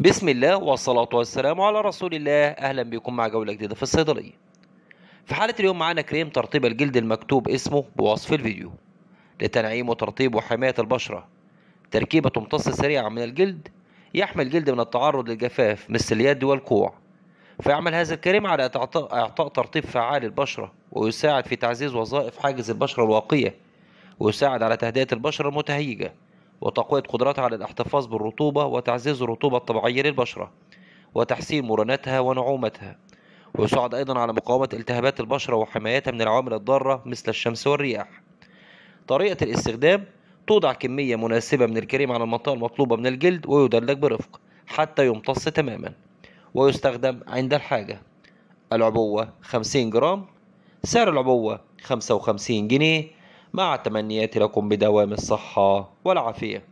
بسم الله والصلاة والسلام على رسول الله أهلا بكم مع جولة جديدة في الصيدلية في حالة اليوم معانا كريم ترطيب الجلد المكتوب اسمه بوصف الفيديو لتنعيم وترطيب وحماية البشرة تركيبة تمتص سريعا من الجلد يحمي الجلد من التعرض للجفاف مثل اليد والكوع فيعمل هذا الكريم على إعطاء ترطيب فعال للبشرة ويساعد في تعزيز وظائف حاجز البشرة الواقية ويساعد على تهدئة البشرة المتهيجة وتقوية قدرتها على الاحتفاظ بالرطوبة وتعزيز الرطوبة الطبيعية للبشرة وتحسين مرونتها ونعومتها ويساعد أيضا على مقاومة التهابات البشرة وحمايتها من العوامل الضارة مثل الشمس والرياح طريقة الاستخدام توضع كمية مناسبة من الكريم على المنطقة المطلوبة من الجلد ويدلك برفق حتى يمتص تماما ويستخدم عند الحاجة العبوة 50 جرام سعر العبوة 55 جنيه مع تمنياتي لكم بدوام الصحة والعافية